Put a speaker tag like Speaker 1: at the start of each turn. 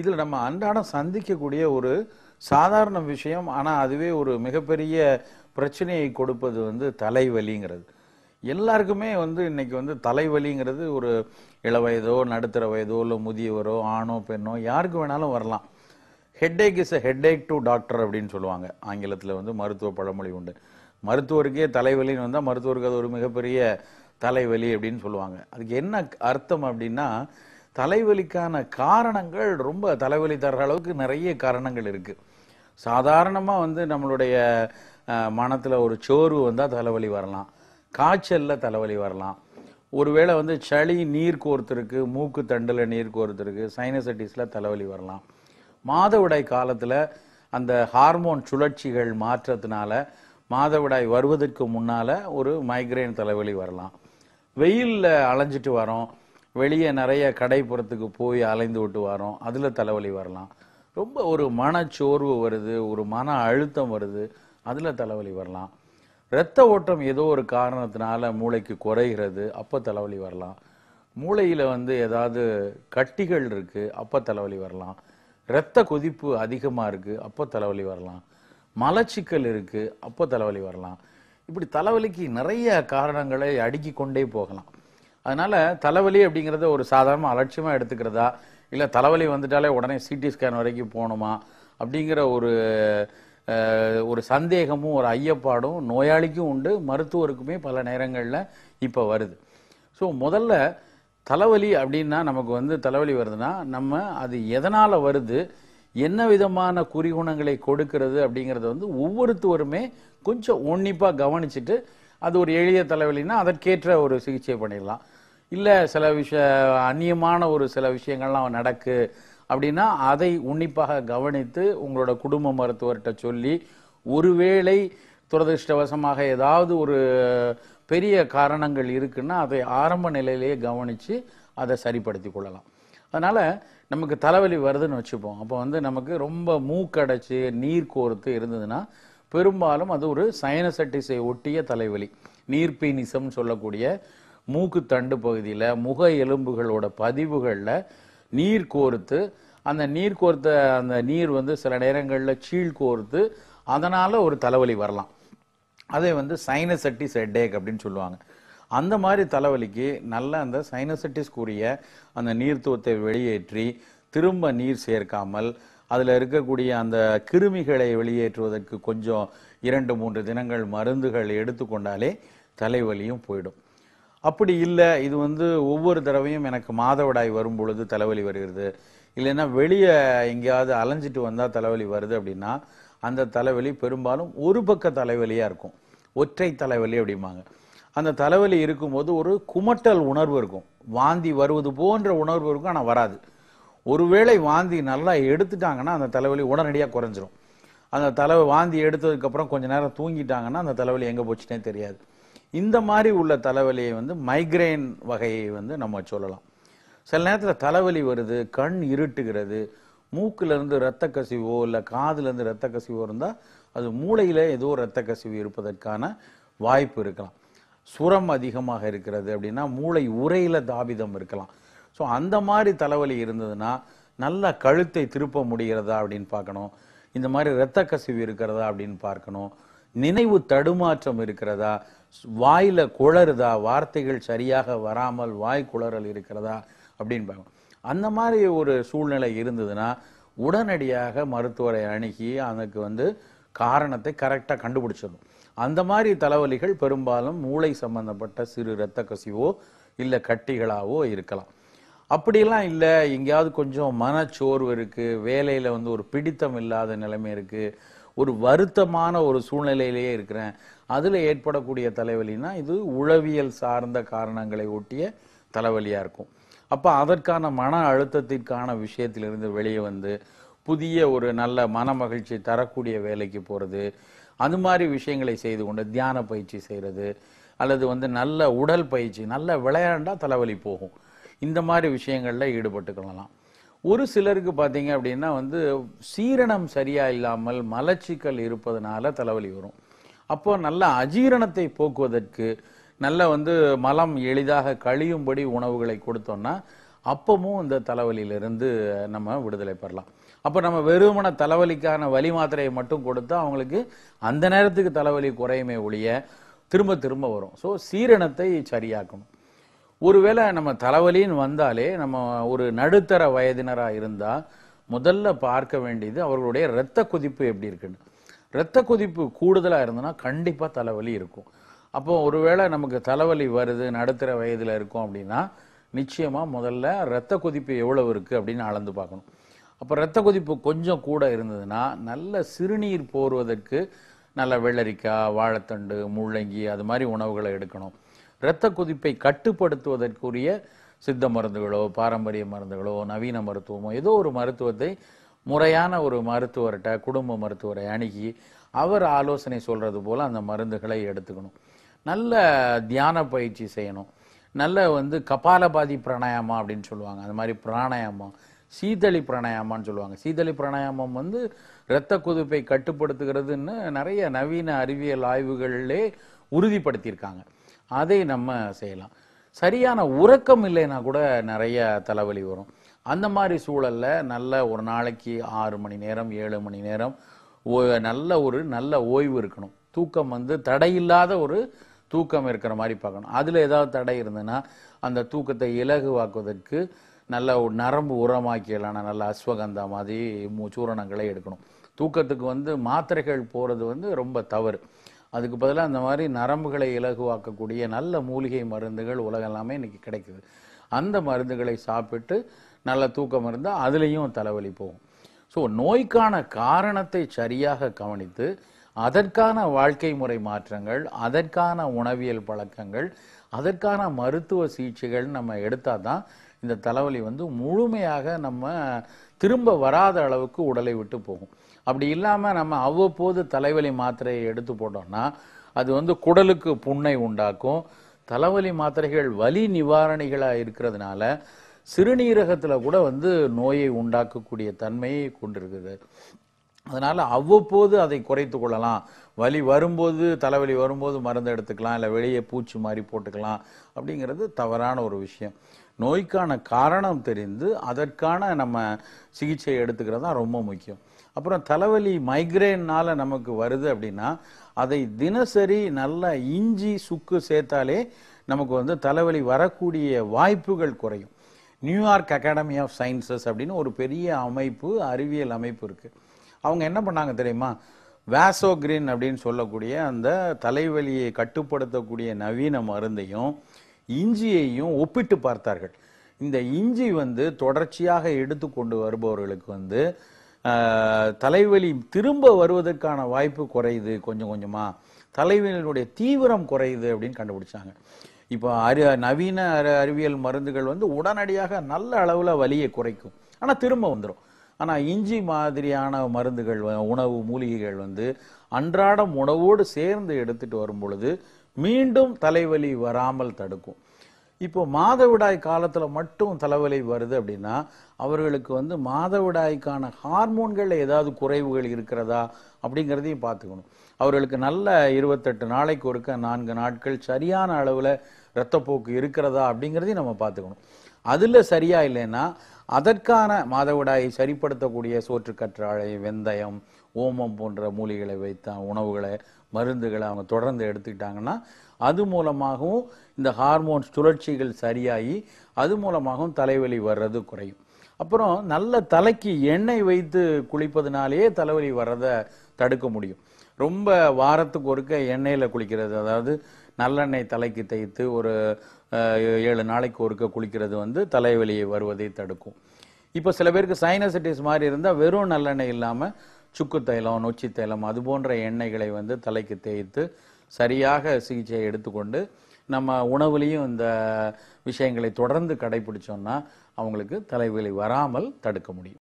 Speaker 1: இதில் நம்ம அன்றாடம் சந்திக்கக்கூடிய ஒரு சாதாரண விஷயம் ஆனால் அதுவே ஒரு மிகப்பெரிய பிரச்சனையை கொடுப்பது வந்து தலைவலிங்கிறது எல்லாருக்குமே வந்து இன்றைக்கி வந்து தலைவலிங்கிறது ஒரு இள வயதோ நடுத்தர வயதோ இல்லை முதியவரோ ஆணோ பெண்ணோ யாருக்கு வேணாலும் வரலாம் headache is a headache to doctor அப்படின்னு சொல்லுவாங்க ஆங்கிலத்தில் வந்து மருத்துவ பழமொழி உண்டு மருத்துவருக்கே தலைவலின்னு வந்தால் மருத்துவருக்கு அது ஒரு மிகப்பெரிய தலைவலி அப்படின்னு சொல்லுவாங்க அதுக்கு என்ன அர்த்தம் அப்படின்னா தலைவலிக்கான காரணங்கள் ரொம்ப தலைவலி தர்ற அளவுக்கு நிறைய காரணங்கள் இருக்குது சாதாரணமாக வந்து நம்மளுடைய மனத்தில் ஒரு சோர்வு வந்தால் தலைவலி வரலாம் காய்ச்சலில் தலைவலி வரலாம் ஒருவேளை வந்து சளி நீர் கோர்த்துருக்கு மூக்கு தண்டில் நீர் கோர்த்துருக்கு சைனசட்டிஸில் தலைவலி வரலாம் மாதவிடாய் காலத்தில் அந்த ஹார்மோன் சுழற்சிகள் மாற்றத்தினால மாதவிடாய் வருவதற்கு முன்னால் ஒரு மைக்ரைன் தலைவலி வரலாம் வெயிலில் அலைஞ்சிட்டு வரோம் வெளியே நிறைய கடைப்புறத்துக்கு போய் அலைந்து விட்டு வரோம் அதில் தலைவலி வரலாம் ரொம்ப ஒரு மனச்சோர்வு வருது ஒரு மன அழுத்தம் வருது அதில் தலைவலி வரலாம் இரத்த ஓட்டம் ஏதோ ஒரு காரணத்தினால மூளைக்கு குறைகிறது அப்போ தலைவலி வரலாம் மூளையில் வந்து ஏதாவது கட்டிகள் இருக்குது அப்போ தலைவலி வரலாம் இரத்த கொதிப்பு அதிகமாக இருக்குது அப்போ தலைவலி வரலாம் மலச்சிக்கல் இருக்குது அப்போ தலைவலி வரலாம் இப்படி தலைவலிக்கு நிறைய காரணங்களை அடுக்கி கொண்டே போகலாம் அதனால் தலைவலி அப்படிங்கிறத ஒரு சாதாரண அலட்சியமாக எடுத்துக்கிறதா இல்லை தலைவலி வந்துட்டாலே உடனே சிடி ஸ்கேன் வரைக்கும் போகணுமா அப்படிங்கிற ஒரு ஒரு சந்தேகமும் ஒரு ஐயப்பாடும் நோயாளிக்கும் உண்டு மருத்துவருக்குமே பல நேரங்களில் இப்போ வருது ஸோ முதல்ல தலைவலி அப்படின்னா நமக்கு வந்து தலைவலி வருதுன்னா நம்ம அது எதனால் வருது என்ன விதமான குறிகுணங்களை கொடுக்கிறது அப்படிங்கிறத வந்து ஒவ்வொருத்தருமே கொஞ்சம் உன்னிப்பாக கவனிச்சுட்டு அது ஒரு எளிய தலைவலின்னா அதற்கேற்ற ஒரு சிகிச்சை பண்ணிடலாம் இல்லை சில விஷய அந்நியமான ஒரு சில விஷயங்கள்லாம் நடக்கு அப்படின்னா அதை உன்னிப்பாக கவனித்து உங்களோட குடும்ப மருத்துவர்கிட்ட சொல்லி ஒருவேளை துரதிருஷ்டவசமாக ஏதாவது ஒரு பெரிய காரணங்கள் இருக்குன்னா அதை ஆரம்ப நிலையிலேயே கவனித்து அதை சரிப்படுத்தி கொள்ளலாம் அதனால் நமக்கு தலைவலி வருதுன்னு வச்சுப்போம் அப்போ வந்து நமக்கு ரொம்ப மூக்கடைச்சி நீர் கோர்த்து இருந்ததுன்னா பெரும்பாலும் அது ஒரு சைனசட்டிசை ஒட்டிய தலைவலி நீர்பீனிசம்னு சொல்லக்கூடிய மூக்கு தண்டு பகுதியில் முக எலும்புகளோட பதிவுகளில் நீர் கோர்த்து அந்த நீர் கோர்த்த அந்த நீர் வந்து சில நேரங்களில் சீழ் கோர்த்து அதனால் ஒரு தலைவலி வரலாம் அதே வந்து சைனசட்டிஸ் ஹெட்டேக் அப்படின்னு சொல்லுவாங்க அந்த மாதிரி தலைவலிக்கு நல்ல அந்த சைனசட்டிஸ்க்குரிய அந்த நீர்த்துவத்தை வெளியேற்றி திரும்ப நீர் சேர்க்காமல் அதில் இருக்கக்கூடிய அந்த கிருமிகளை வெளியேற்றுவதற்கு கொஞ்சம் இரண்டு மூன்று தினங்கள் மருந்துகள் எடுத்துக்கொண்டாலே தலைவலியும் போயிடும் அப்படி இல்லை இது வந்து ஒவ்வொரு தடவையும் எனக்கு மாதவிடாய் வரும் பொழுது தலைவலி வருகிறது இல்லைன்னா வெளியே எங்கேயாவது அலைஞ்சிட்டு வந்தால் தலைவலி வருது அப்படின்னா அந்த தலைவலி பெரும்பாலும் ஒரு பக்க தலைவலியாக இருக்கும் ஒற்றை தலைவலி அப்படிம்பாங்க அந்த தலைவலி இருக்கும்போது ஒரு குமட்டல் உணர்வு இருக்கும் வாந்தி வருவது போன்ற உணர்வு இருக்கும் ஆனால் வராது ஒருவேளை வாந்தி நல்லா எடுத்துட்டாங்கன்னா அந்த தலைவலி உடனடியாக குறைஞ்சிரும் அந்த தலை வாந்தி எடுத்ததுக்கப்புறம் கொஞ்சம் நேரம் தூங்கிட்டாங்கன்னா அந்த தலைவலி எங்கே போச்சுன்னே தெரியாது இந்த மாதிரி உள்ள தலைவலியை வந்து மைக்ரைன் வகையை வந்து நம்ம சொல்லலாம் சில நேரத்தில் தலைவலி வருது கண் இருட்டுகிறது மூக்கிலேருந்து இரத்த கசிவோ இல்லை காதுலேருந்து இரத்த கசிவோ இருந்தால் அது மூளையில் ஏதோ இரத்த கசிவு இருப்பதற்கான வாய்ப்பு இருக்கலாம் சுரம் அதிகமாக இருக்கிறது அப்படின்னா மூளை உரையில் தாபிதம் இருக்கலாம் ஸோ அந்த மாதிரி தலைவலி இருந்ததுன்னா நல்லா கழுத்தை திருப்ப முடிகிறதா அப்படின்னு பார்க்கணும் இந்த மாதிரி இரத்த கசிவு இருக்கிறதா அப்படின்னு பார்க்கணும் நினைவு தடுமாற்றம் இருக்கிறதா வாயில் குளறுதா வார்த்தைகள் சரியாக வராமல் வாய் குளறல் இருக்கிறதா அப்படின்னு பார்க்கணும் அந்த மாதிரி ஒரு சூழ்நிலை இருந்ததுன்னா உடனடியாக மருத்துவரை அணுகி அதுக்கு வந்து காரணத்தை கரெக்டாக கண்டுபிடிச்சிடணும் அந்த மாதிரி தலைவலிகள் பெரும்பாலும் மூளை சம்பந்தப்பட்ட சிறு இரத்த கசிவோ இல்லை கட்டிகளாவோ இருக்கலாம் அப்படிலாம் இல்லை எங்கேயாவது கொஞ்சம் மனச்சோர்வு இருக்குது வேலையில் வந்து ஒரு பிடித்தம் இல்லாத நிலைமை இருக்குது ஒரு வருத்தமான ஒரு சூழ்நிலையிலேயே இருக்கிறேன் அதில் ஏற்படக்கூடிய தலைவலினா இது உளவியல் சார்ந்த காரணங்களை ஒட்டிய தலைவலியாக இருக்கும் அப்போ அதற்கான மன அழுத்தத்திற்கான விஷயத்திலிருந்து வெளியே வந்து புதிய ஒரு நல்ல மன மகிழ்ச்சி தரக்கூடிய வேலைக்கு போகிறது அது மாதிரி விஷயங்களை செய்து கொண்டு தியான பயிற்சி செய்கிறது அல்லது வந்து நல்ல உடல் பயிற்சி நல்ல விளையாண்டா தலைவலி போகும் இந்த மாதிரி விஷயங்களில் ஈடுபட்டுக்கொள்ளலாம் ஒரு சிலருக்கு பார்த்தீங்க அப்படின்னா வந்து சீரணம் சரியாக இல்லாமல் மலச்சிக்கல் இருப்பதனால தலைவலி வரும் அப்போ நல்ல அஜீரணத்தை போக்குவதற்கு நல்ல வந்து மலம் எளிதாக கழியும்படி உணவுகளை கொடுத்தோம்னா அப்பமும் இந்த தலைவலியிலிருந்து நம்ம விடுதலை பெறலாம் அப்போ நம்ம வெறுமன தலைவலிக்கான வலி மாத்திரையை மட்டும் கொடுத்தா அவங்களுக்கு அந்த நேரத்துக்கு தலைவலி குறையுமே ஒழிய திரும்ப திரும்ப வரும் ஸோ சீரணத்தை சரியாக்கணும் ஒருவேளை நம்ம தலைவலின்னு வந்தாலே நம்ம ஒரு நடுத்தர வயதினராக இருந்தால் முதல்ல பார்க்க வேண்டியது அவர்களுடைய இரத்த கொதிப்பு எப்படி இருக்குன்னு இரத்த கொதிப்பு கூடுதலாக இருந்ததுன்னா கண்டிப்பாக தலைவலி இருக்கும் அப்போ ஒருவேளை நமக்கு தலைவலி வருது நடுத்தர வயதில் இருக்கும் அப்படின்னா நிச்சயமாக முதல்ல இரத்த கொதிப்பு எவ்வளவு இருக்குது அப்படின்னு அளந்து பார்க்கணும் அப்போ இரத்த கொதிப்பு கொஞ்சம் கூட இருந்ததுன்னா நல்ல சிறுநீர் போர்வதற்கு நல்ல வெள்ளரிக்காய் வாழைத்தண்டு முள்ளங்கி அது மாதிரி உணவுகளை எடுக்கணும் இரத்த கொதிப்பை கட்டுப்படுத்துவதற்குரிய சித்த மருந்துகளோ பாரம்பரிய மருந்துகளோ நவீன மருத்துவமோ ஏதோ ஒரு மருத்துவத்தை முறையான ஒரு மருத்துவர்கிட்ட குடும்ப மருத்துவரை அணுகி அவர் ஆலோசனை சொல்கிறது போல் அந்த மருந்துகளை எடுத்துக்கணும் நல்ல தியான பயிற்சி செய்யணும் நல்ல வந்து கபாலபாதி பிராணாயாமா அப்படின்னு சொல்லுவாங்க அந்த மாதிரி பிராணாயாமம் சீதளி பிராணாயாமான்னு சொல்லுவாங்க சீதளி பிராணாயாமம் வந்து இரத்த கொதிப்பை கட்டுப்படுத்துகிறதுன்னு நிறைய நவீன அறிவியல் ஆய்வுகளிலே உறுதிப்படுத்தியிருக்காங்க அதை நம்ம செய்யலாம் சரியான உறக்கம் இல்லைன்னா கூட நிறைய தலைவலி வரும் அந்த மாதிரி சூழலில் நல்ல ஒரு நாளைக்கு ஆறு மணி நேரம் ஏழு மணி நேரம் நல்ல ஒரு நல்ல ஓய்வு இருக்கணும் தூக்கம் வந்து தடையில்லாத ஒரு தூக்கம் இருக்கிற மாதிரி பார்க்கணும் அதில் ஏதாவது தடை இருந்ததுன்னா அந்த தூக்கத்தை இலகுவாக்குவதற்கு நல்ல நரம்பு உரமாக்கியலான நல்ல அஸ்வகந்தா மாதிரி சூரணங்களை எடுக்கணும் தூக்கத்துக்கு வந்து மாத்திரைகள் போகிறது வந்து ரொம்ப தவறு அதுக்கு பதிலாக அந்த மாதிரி நரம்புகளை இலகுவாக்கக்கூடிய நல்ல மூலிகை மருந்துகள் உலகெல்லாமே இன்றைக்கி கிடைக்குது அந்த மருந்துகளை சாப்பிட்டு நல்ல தூக்கம் இருந்தால் அதுலேயும் தலைவலி போகும் ஸோ நோய்க்கான காரணத்தை சரியாக கவனித்து அதற்கான வாழ்க்கை முறை மாற்றங்கள் அதற்கான உணவியல் பழக்கங்கள் அதற்கான மருத்துவ சிகிச்சைகள் நம்ம எடுத்தால் தான் இந்த தலைவலி வந்து முழுமையாக நம்ம திரும்ப வராத அளவுக்கு உடலை விட்டு போகும் அப்படி இல்லாமல் நம்ம அவ்வப்போது தலைவலி மாத்திரையை எடுத்து போட்டோம்னா அது வந்து குடலுக்கு புண்ணை உண்டாக்கும் தலைவலி மாத்திரைகள் வலி நிவாரணிகளாக இருக்கிறதுனால சிறுநீரகத்தில் கூட வந்து நோயை உண்டாக்கக்கூடிய தன்மையை கொண்டிருக்குது அதனால் அவ்வப்போது அதை குறைத்து கொள்ளலாம் வலி வரும்போது தலைவலி வரும்போது மருந்து எடுத்துக்கலாம் இல்லை வெளியே பூச்சி மாதிரி போட்டுக்கலாம் அப்படிங்கிறது தவறான ஒரு விஷயம் நோய்க்கான காரணம் தெரிந்து அதற்கான நம்ம சிகிச்சை எடுத்துக்கிறது தான் ரொம்ப முக்கியம் அப்புறம் தலைவலி மைக்ரேன்னால் நமக்கு வருது அப்படின்னா அதை தினசரி நல்லா இஞ்சி சுக்கு சேர்த்தாலே நமக்கு வந்து தலைவலி வரக்கூடிய வாய்ப்புகள் குறையும் நியூயார்க் அகாடமி ஆஃப் சயின்சஸ் அப்படின்னு ஒரு பெரிய அமைப்பு அறிவியல் அமைப்பு இருக்குது அவங்க என்ன பண்ணாங்க தெரியுமா வேசோக்ரின் அப்படின்னு சொல்லக்கூடிய அந்த தலைவலியை கட்டுப்படுத்தக்கூடிய நவீன மருந்தையும் இஞ்சியையும் ஒப்பிட்டு பார்த்தார்கள் இந்த இஞ்சி வந்து தொடர்ச்சியாக எடுத்துக்கொண்டு வருபவர்களுக்கு வந்து தலைவலி திரும்ப வருவதற்கான வாய்ப்பு குறையுது கொஞ்சம் கொஞ்சமாக தலைவலியினுடைய தீவிரம் குறையுது அப்படின்னு கண்டுபிடிச்சாங்க இப்போ அறி நவீன அறிவியல் மருந்துகள் வந்து உடனடியாக நல்ல அளவில் வலியை குறைக்கும் ஆனால் திரும்ப வந்துடும் ஆனால் இஞ்சி மாதிரியான மருந்துகள் உணவு மூலிகைகள் வந்து அன்றாடம் உணவோடு சேர்ந்து எடுத்துகிட்டு வரும் பொழுது மீண்டும் தலைவலி வராமல் தடுக்கும் இப்போ மாதவிடாய் காலத்தில் மட்டும் தலைவலி வருது அப்படின்னா அவர்களுக்கு வந்து மாதவிடாய்க்கான ஹார்மோன்களில் ஏதாவது குறைவுகள் இருக்கிறதா அப்படிங்கிறதையும் பார்த்துக்கணும் அவர்களுக்கு நல்ல இருபத்தெட்டு நாளைக்கு ஒருக்க நான்கு நாட்கள் சரியான அளவில் இரத்தப்போக்கு இருக்கிறதா அப்படிங்கிறதையும் நம்ம பார்த்துக்கணும் அதில் சரியா இல்லைன்னா அதற்கான மாதவிடாயை சரிப்படுத்தக்கூடிய சோற்றுக்கற்றாழை வெந்தயம் ஓமம் போன்ற மூலிகளை வைத்த உணவுகளை மருந்துகளை அவங்க தொடர்ந்து எடுத்துக்கிட்டாங்கன்னா அது மூலமாகவும் இந்த ஹார்மோன் சுழற்சிகள் சரியாகி அது மூலமாகவும் தலைவலி வர்றது குறையும் அப்புறம் நல்ல தலைக்கு எண்ணெய் வைத்து குளிப்பதுனாலேயே தலைவலி வர்றதை தடுக்க முடியும் ரொம்ப வாரத்துக்கு ஒருக்க எண்ணெயில் குளிக்கிறது அதாவது நல்லெண்ணெய் தலைக்கு தேய்த்து ஒரு ஏழு நாளைக்கு ஒருக்க குளிக்கிறது வந்து தலைவலியை வருவதை தடுக்கும் இப்போ சில பேருக்கு சைனசிட்டிஸ் மாதிரி இருந்தால் வெறும் நல்லெண்ணெய் இல்லாமல் சுக்கு தைலம் நொச்சி தைலம் அது போன்ற எண்ணெய்களை வந்து தலைக்கு தேய்த்து சரியாக சிகிச்சையை எடுத்துக்கொண்டு நம்ம உணவுலேயும் இந்த விஷயங்களை தொடர்ந்து கடைபிடிச்சோம்னா அவங்களுக்கு தலைவலி வராமல் தடுக்க முடியும்